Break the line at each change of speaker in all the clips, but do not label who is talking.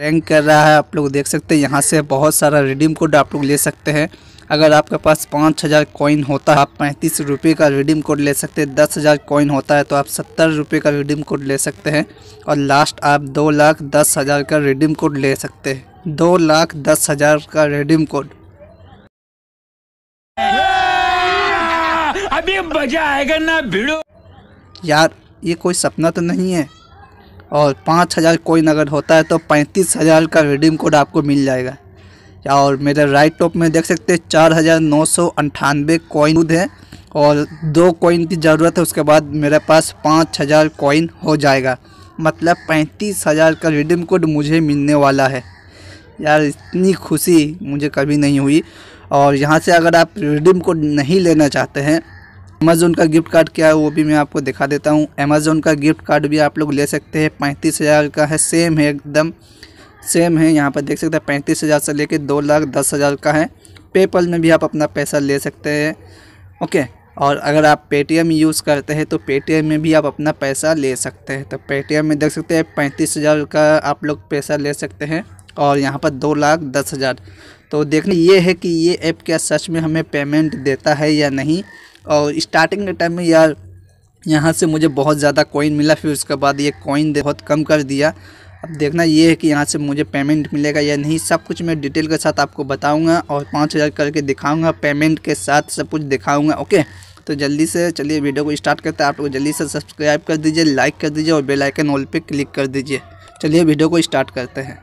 rank कर रहा है आप लोग देख सकते हैं यहाँ से बहुत सारा रिडीम कोड आप लोग ले सकते हैं अगर आपके पास पाँच हज़ार कॉइन होता है आप पैंतीस रुपये का रिडीम कोड ले सकते हैं दस हज़ार कॉइन होता है तो आप सत्तर रुपये का रिडीम कोड ले सकते हैं और लास्ट आप दो लाख दस हज़ार का रिडीम कोड ले सकते हैं दो लाख दस हज़ार का रिडीम कोड अभी मजा आएगा ना भिड़ो यार ये कोई सपना तो नहीं है और पाँच हज़ार कोइन अगर होता है तो पैंतीस हज़ार का रिडीम कोड आपको मिल जाएगा और मेरे राइट टॉप में देख सकते हैं चार हज़ार नौ सौ अंठानवे कोइन है और दो कोइन की ज़रूरत है उसके बाद मेरे पास पाँच हज़ार कोइन हो जाएगा मतलब पैंतीस हज़ार का रिडीम कोड मुझे मिलने वाला है यार इतनी खुशी मुझे कभी नहीं हुई और यहाँ से अगर आप रिडीम कोड नहीं लेना चाहते हैं अमेजोन का गिफ्ट कार्ड क्या है वो भी मैं आपको दिखा देता हूँ अमेजोन का गिफ्ट कार्ड भी आप लोग ले सकते हैं पैंतीस हज़ार का है सेम है एकदम सेम है यहाँ पर देख सकते हैं पैंतीस हज़ार से लेके दो लाख दस हज़ार का है पेपल में भी आप अपना पैसा ले सकते हैं ओके और अगर आप पेटीएम यूज़ करते हैं तो पेटीएम में भी आप अपना पैसा ले सकते हैं तो पेटीएम में देख सकते हैं पैंतीस हज़ार का आप लोग पैसा ले सकते हैं और यहाँ पर दो लाख दस हज़ार तो देखने ये है कि ये ऐप क्या सच में हमें पेमेंट देता है या नहीं और स्टार्टिंग के टाइम में यार यहाँ से मुझे बहुत ज़्यादा कॉइन मिला फिर उसके बाद ये कॉइन बहुत कम कर दिया अब देखना ये है कि यहाँ से मुझे पेमेंट मिलेगा या नहीं सब कुछ मैं डिटेल के साथ आपको बताऊँगा और पाँच हज़ार करके दिखाऊँगा पेमेंट के साथ सब कुछ दिखाऊँगा ओके तो जल्दी से चलिए वीडियो को स्टार्ट करते हैं आप लोग जल्दी से सब्सक्राइब कर दीजिए लाइक कर दीजिए और बेलाइकन ऑल पर क्लिक कर दीजिए चलिए वीडियो को स्टार्ट करते हैं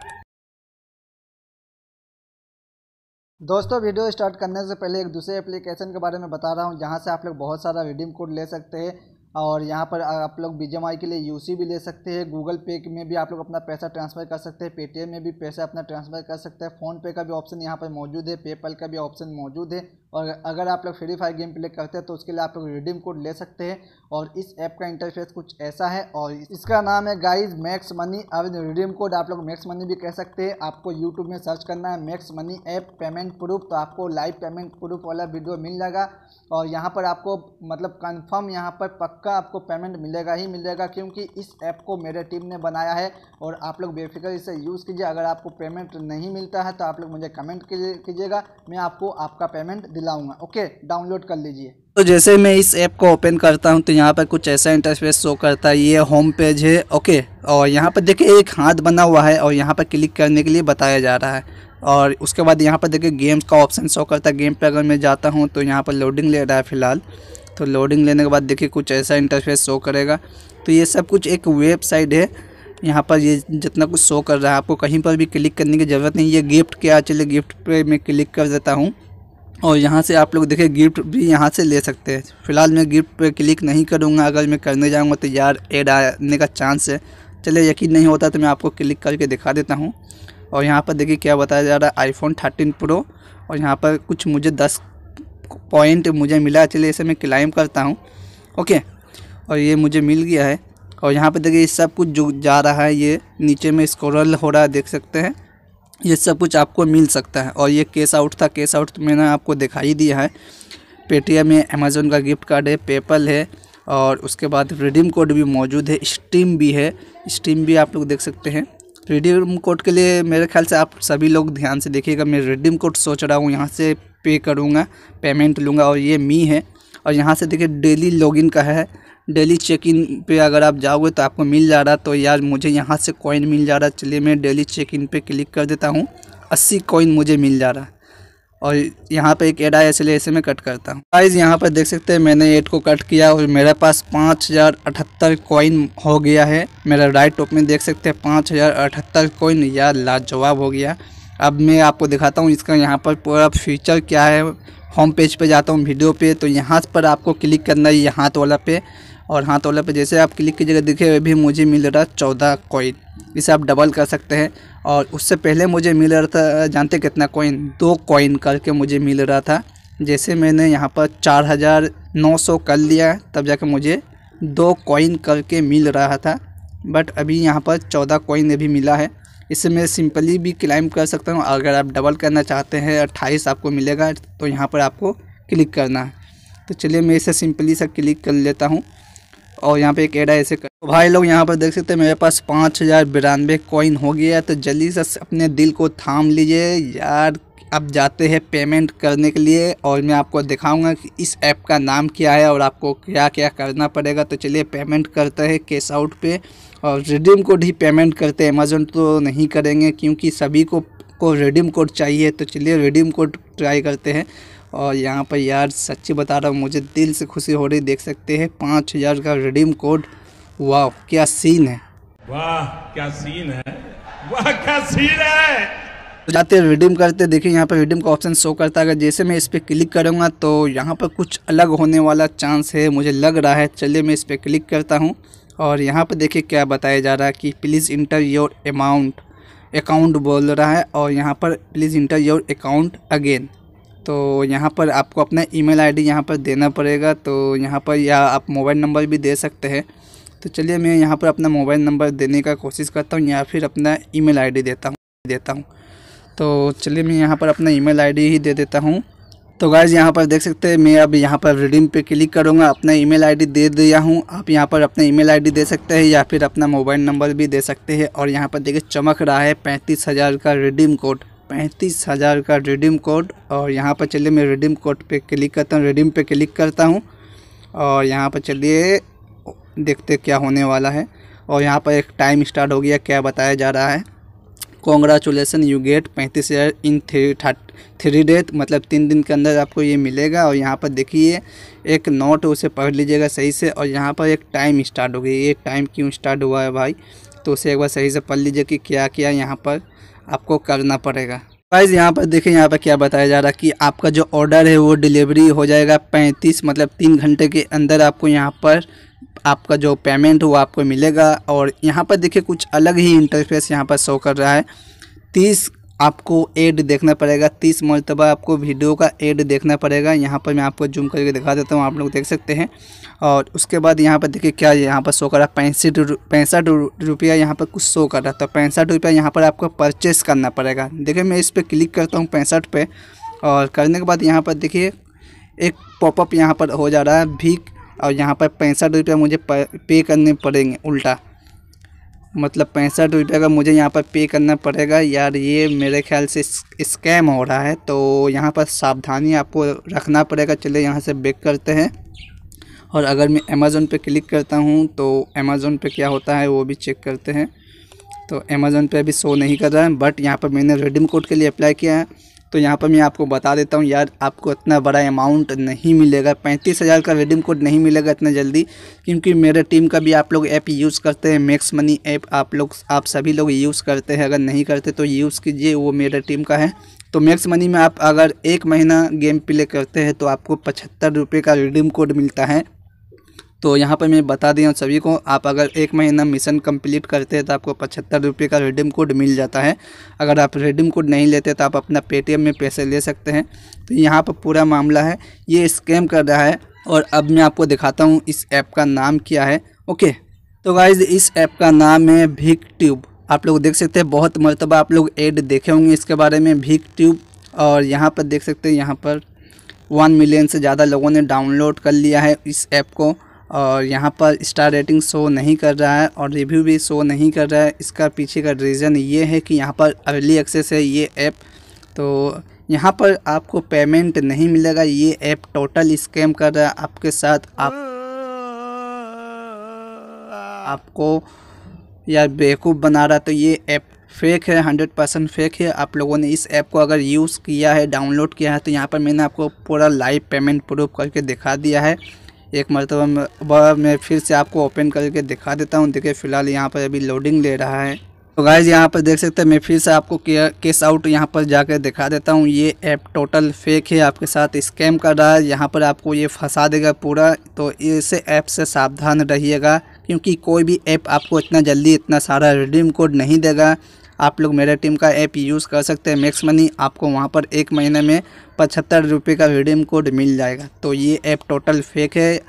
दोस्तों वीडियो स्टार्ट करने से पहले एक दूसरे एप्लीकेशन के बारे में बता रहा हूँ जहाँ से आप लोग बहुत सारा रिडीम कोड ले सकते हैं और यहाँ पर आप लोग बी के लिए यू भी ले सकते हैं गूगल पे में भी आप लोग अपना पैसा ट्रांसफ़र कर सकते हैं पेटीएम में भी पैसा अपना ट्रांसफ़र कर सकते हैं फ़ोनपे का भी ऑप्शन यहाँ पर मौजूद है पेपल का भी ऑप्शन मौजूद है और अगर आप लोग फ्री फायर गेम प्ले करते हैं तो उसके लिए आप लोग रिडीम कोड ले सकते हैं और इस ऐप का इंटरफेस कुछ ऐसा है और इसका नाम है गाइज मैक्स मनी अब रिडीम कोड आप लोग मैक्स मनी भी कह सकते हैं आपको यूट्यूब में सर्च करना है Max Money app payment proof तो आपको लाइव पेमेंट प्रूफ वाला वीडियो मिल जाएगा और यहाँ पर आपको मतलब कन्फर्म यहाँ पर पक्का आपको पेमेंट मिलेगा ही मिलेगा क्योंकि इस ऐप को मेरे टीम ने बनाया है और आप लोग बेफिक्र इसे यूज़ कीजिए अगर आपको पेमेंट नहीं मिलता है तो आप लोग मुझे कमेंट कीजिएगा मैं आपको आपका पेमेंट दिलाऊंगा ओके डाउनलोड कर लीजिए तो जैसे मैं इस ऐप को ओपन करता हूं तो यहाँ पर कुछ ऐसा इंटरफेस शो करता है ये होम पेज है ओके और यहाँ पर देखिए एक हाथ बना हुआ है और यहाँ पर क्लिक करने के लिए बताया जा रहा है और उसके बाद यहाँ पर देखिए गेम्स का ऑप्शन शो करता है गेम पर अगर मैं जाता हूँ तो यहाँ पर लोडिंग ले रहा है फ़िलहाल तो लोडिंग लेने के बाद देखिए कुछ ऐसा इंटरफेस शो करेगा तो ये सब कुछ एक वेबसाइट है यहाँ पर ये जितना कुछ शो कर रहा है आपको कहीं पर भी क्लिक करने की ज़रूरत नहीं ये गिफ्ट क्या चले गिफ्ट पे मैं क्लिक कर देता हूँ और यहाँ से आप लोग देखिए गिफ्ट भी यहाँ से ले सकते हैं फ़िलहाल मैं गिफ्ट पे क्लिक नहीं करूँगा अगर मैं करने जाऊँगा तो यार एड आने का चांस है चले यकीन नहीं होता तो मैं आपको क्लिक करके दिखा देता हूँ और यहाँ पर देखिए क्या बताया जा रहा है आईफोन थर्टीन प्रो और यहाँ पर कुछ मुझे दस पॉइंट मुझे मिला चलिए इसे मैं क्लाइम करता हूँ ओके और ये मुझे मिल गया है और यहाँ पर देखिए सब कुछ जो जा रहा है ये नीचे में स्क्रॉल हो रहा है देख सकते हैं ये सब कुछ आपको मिल सकता है और ये केस आउट था केस आउट तो मैंने आपको दिखा ही दिया है पेटीएम है अमेज़ोन का गिफ्ट कार्ड है पेपल है और उसके बाद रिडीम कोड भी मौजूद है स्टीम भी है स्टीम भी आप लोग देख सकते हैं रिडीम कोड के लिए मेरे ख्याल से आप सभी लोग ध्यान से देखिएगा मैं रिडीम कोड सोच रहा हूँ यहाँ से पे करूँगा पेमेंट लूँगा और ये मी है और यहाँ से देखिए डेली लॉगिन का है डेली चेक इन पे अगर आप जाओगे तो आपको मिल जा रहा तो यार मुझे यहाँ से कॉइन मिल जा रहा चलिए मैं डेली चेक इन पे क्लिक कर देता हूँ अस्सी कॉइन मुझे मिल जा रहा और यहाँ पे एक एड आया इसलिए इसे मैं कट करता हूँ प्राइज यहाँ पर देख सकते हैं मैंने एड को कट किया और मेरे पास पाँच हज़ार अठहत्तर कॉइन हो गया है मेरा राइट टॉप में देख सकते हैं पाँच हज़ार अठहत्तर कॉइन यार लाजवाब हो गया अब मैं आपको दिखाता हूँ इसका यहाँ पर पूरा फीचर क्या है होम पेज पे जाता हूँ वीडियो पे तो यहाँ पर आपको क्लिक करना है ये हाथ वाला पे और हाथ वाला पे जैसे आप क्लिक की जगह अभी हुए भी मुझे मिल रहा है चौदह कॉइन इसे आप डबल कर सकते हैं और उससे पहले मुझे मिल रहा था जानते कितना कॉइन दो कॉइन करके मुझे मिल रहा था जैसे मैंने यहाँ पर चार हज़ार नौ सौ कर लिया तब जाके मुझे दो कॉइन करके मिल रहा था बट अभी यहाँ पर चौदह कॉइन अभी मिला है इससे मैं सिंपली भी क्लाइम कर सकता हूँ अगर आप डबल करना चाहते हैं अट्ठाईस आपको मिलेगा तो यहाँ पर आपको क्लिक करना है तो चलिए मैं इसे सिंपली सा क्लिक कर लेता हूँ और यहाँ पे एक एडा ऐसे कर तो भाई लोग यहाँ पर देख सकते हैं मेरे पास पाँच हज़ार बिरानवे कॉइन हो गया है तो जल्दी से अपने दिल को थाम लीजिए यार अब जाते हैं पेमेंट करने के लिए और मैं आपको दिखाऊंगा कि इस ऐप का नाम क्या है और आपको क्या क्या करना पड़ेगा तो चलिए पेमेंट करते हैं कैश आउट पे और रिडीम कोड ही पेमेंट करते हैं अमेज़ोन तो नहीं करेंगे क्योंकि सभी को को रिडीम कोड चाहिए तो चलिए रिडीम कोड ट्राई करते हैं और यहाँ पर यार सच्ची बता रहा हूँ मुझे दिल से खुशी हो रही देख सकते हैं पाँच हज़ार का रिडीम कोड वाह क्या सीन है वाह क्या सीन है वाह क्या सीन है तो जाते रिडीम करते देखिए यहाँ पर रिडीम का ऑप्शन शो करता है जैसे मैं इस पर क्लिक करूँगा तो यहाँ पर कुछ अलग होने वाला चांस है मुझे लग रहा है चलिए मैं इस पर क्लिक करता हूँ और यहाँ पर देखिए क्या बताया जा रहा है कि please enter your amount account बोल रहा है और यहाँ पर please enter your account again तो यहाँ पर आपको अपना ईमेल आईडी यहाँ पर देना पड़ेगा तो यहाँ पर या आप मोबाइल नंबर भी दे सकते हैं तो चलिए मैं यहाँ पर अपना मोबाइल नंबर देने का कोशिश करता हूँ या फिर अपना ईमेल आईडी देता हूँ देता हूँ तो चलिए मैं यहाँ पर अपना ईमेल आईडी ही दे देता हूँ तो गाइज़ यहाँ पर देख सकते हैं मैं अब यहाँ पर रिडीम पे क्लिक करूँगा अपना ईमेल आईडी दे दिया हूँ आप यहाँ पर अपना ईमेल आईडी दे सकते हैं या फिर अपना मोबाइल नंबर भी दे सकते हैं और यहाँ पर देखिए चमक रहा है पैंतीस हज़ार का रिडीम कोड पैंतीस हज़ार का रिडीम कोड और यहाँ पर चलिए मैं रिडीम कोड पर क्लिक करता हूँ रिडीम पे क्लिक करता हूँ और यहाँ पर चलिए देखते क्या होने वाला है और यहाँ पर एक टाइम स्टार्ट हो गया क्या बताया जा रहा है कॉन्ग्रेचुलेसन यू गेट पैंतीस हज़ार इन थ्री थ्री डेट मतलब तीन दिन के अंदर आपको ये मिलेगा और यहाँ पर देखिए एक नोट उसे पढ़ लीजिएगा सही से और यहाँ पर एक टाइम स्टार्ट हो गई ये टाइम क्यों स्टार्ट हुआ है भाई तो उसे एक बार सही से पढ़ लीजिए कि क्या क्या यहाँ पर आपको करना पड़ेगा गाइज यहाँ पर देखें यहाँ पर क्या बताया जा रहा है कि आपका जो ऑर्डर है वो डिलीवरी हो जाएगा पैंतीस मतलब तीन घंटे के अंदर आपको यहाँ पर आपका जो पेमेंट वो आपको मिलेगा और यहाँ पर देखिए कुछ अलग ही इंटरफेस यहाँ पर शो कर रहा है तीस आपको एड देखना पड़ेगा तीस मरतबा आपको वीडियो का एड देखना पड़ेगा यहाँ पर मैं आपको जूम करके दिखा देता हूँ आप लोग देख सकते हैं और उसके बाद यहाँ पर देखिए क्या यहाँ पर शो कर रहा है पैंसठ पैंसठ रुपया यहाँ पर कुछ शो कर रहा था पैंसठ रुपया यहाँ पर आपको परचेस करना पड़ेगा देखिए मैं इस पर क्लिक करता हूँ पैंसठ पे और करने के बाद यहाँ पर देखिए एक पॉपअप यहाँ पर हो जा रहा है भीक और यहाँ पर पैंसठ रुपया मुझे पे करने पड़ेंगे उल्टा मतलब पैंसठ रुपये का मुझे यहाँ पर पे करना पड़ेगा यार ये मेरे ख्याल से स्कैम हो रहा है तो यहाँ पर सावधानी आपको रखना पड़ेगा चलिए यहाँ से बेक करते हैं और अगर मैं अमेज़ोन पे क्लिक करता हूँ तो अमेज़ोन पे क्या होता है वो भी चेक करते हैं तो अमेज़ोन पे अभी शो नहीं कर रहा है बट यहाँ पर मैंने रेडीम कोड के लिए अप्लाई किया है तो यहाँ पर मैं आपको बता देता हूँ यार आपको इतना बड़ा अमाउंट नहीं मिलेगा पैंतीस हज़ार का रिडीम कोड नहीं मिलेगा इतना जल्दी क्योंकि मेरे टीम का भी आप लोग ऐप यूज़ करते हैं मैक्स मनी ऐप आप लोग आप सभी लोग यूज़ करते हैं अगर नहीं करते तो यूज़ कीजिए वो मेरे टीम का है तो मैक्स मनी में आप अगर एक महीना गेम प्ले करते हैं तो आपको पचहत्तर रुपये का रिडीम कोड मिलता है तो यहाँ पर मैं बता दिया हूँ सभी को आप अगर एक महीना मिशन कंप्लीट करते हैं तो आपको पचहत्तर रुपये का रिडीम कोड मिल जाता है अगर आप रिडीम कोड नहीं लेते तो आप अपना पेटीएम में पैसे ले सकते हैं तो यहाँ पर पूरा मामला है ये स्कैम कर रहा है और अब मैं आपको दिखाता हूँ इस ऐप का नाम क्या है ओके तो गाइज इस ऐप का नाम है भीक ट्यूब आप लोग देख सकते हैं बहुत मरतबा आप लोग एड देखे होंगे इसके बारे में भीक ट्यूब और यहाँ पर देख सकते हैं यहाँ पर वन मिलियन से ज़्यादा लोगों ने डाउनलोड कर लिया है इस ऐप को और यहाँ पर स्टार रेटिंग शो नहीं कर रहा है और रिव्यू भी शो नहीं कर रहा है इसका पीछे का रीज़न ये है कि यहाँ पर अर्ली एक्सेस है ये ऐप तो यहाँ पर आपको पेमेंट नहीं मिलेगा ये ऐप टोटल स्कैम कर रहा है आपके साथ आप आपको या बेवकूफ़ बना रहा तो ये ऐप फेक है हंड्रेड परसेंट फेक है आप लोगों ने इस ऐप को अगर यूज़ किया है डाउनलोड किया है तो यहाँ पर मैंने आपको पूरा लाइव पेमेंट प्रूफ करके दिखा दिया है एक मरतबा मैं फिर से आपको ओपन करके दिखा देता हूँ देखिए फ़िलहाल यहाँ पर अभी लोडिंग ले रहा है तो गाइज यहाँ पर देख सकते हैं मैं फिर से आपको केस आउट यहाँ पर जाकर दिखा देता हूँ ये ऐप टोटल फेक है आपके साथ स्कैम कर रहा है यहाँ पर आपको ये फंसा देगा पूरा तो इस ऐप से सावधान रहिएगा क्योंकि कोई भी ऐप आपको इतना जल्दी इतना सारा रिडीम कोड नहीं देगा आप लोग मेरे टीम का ऐप यूज़ कर सकते हैं मैक्स मनी आपको वहाँ पर एक महीने में पचहत्तर रुपये का रिडीम कोड मिल जाएगा तो ये ऐप टोटल फेक है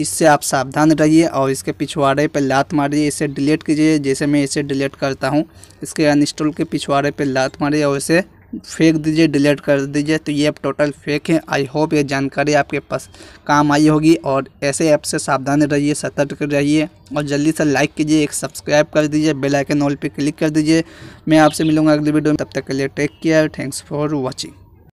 इससे आप सावधान रहिए और इसके पिछवाड़े पर लात मारिए इसे डिलीट कीजिए जैसे मैं इसे डिलीट करता हूँ इसके अनस्टॉल के पिछवाड़े पर लात मारिए और इसे फेंक दीजिए डिलीट कर दीजिए तो ये ऐप टोटल फेक है आई होप ये जानकारी आपके पास काम आई होगी और ऐसे ऐप से सावधानी रहिए सतर्क रहिए और जल्दी से लाइक कीजिए एक सब्सक्राइब कर दीजिए बेल आइकन ऑल पे क्लिक कर दीजिए मैं आपसे मिलूंगा अगली वीडियो में तब तक के लिए take care thanks for watching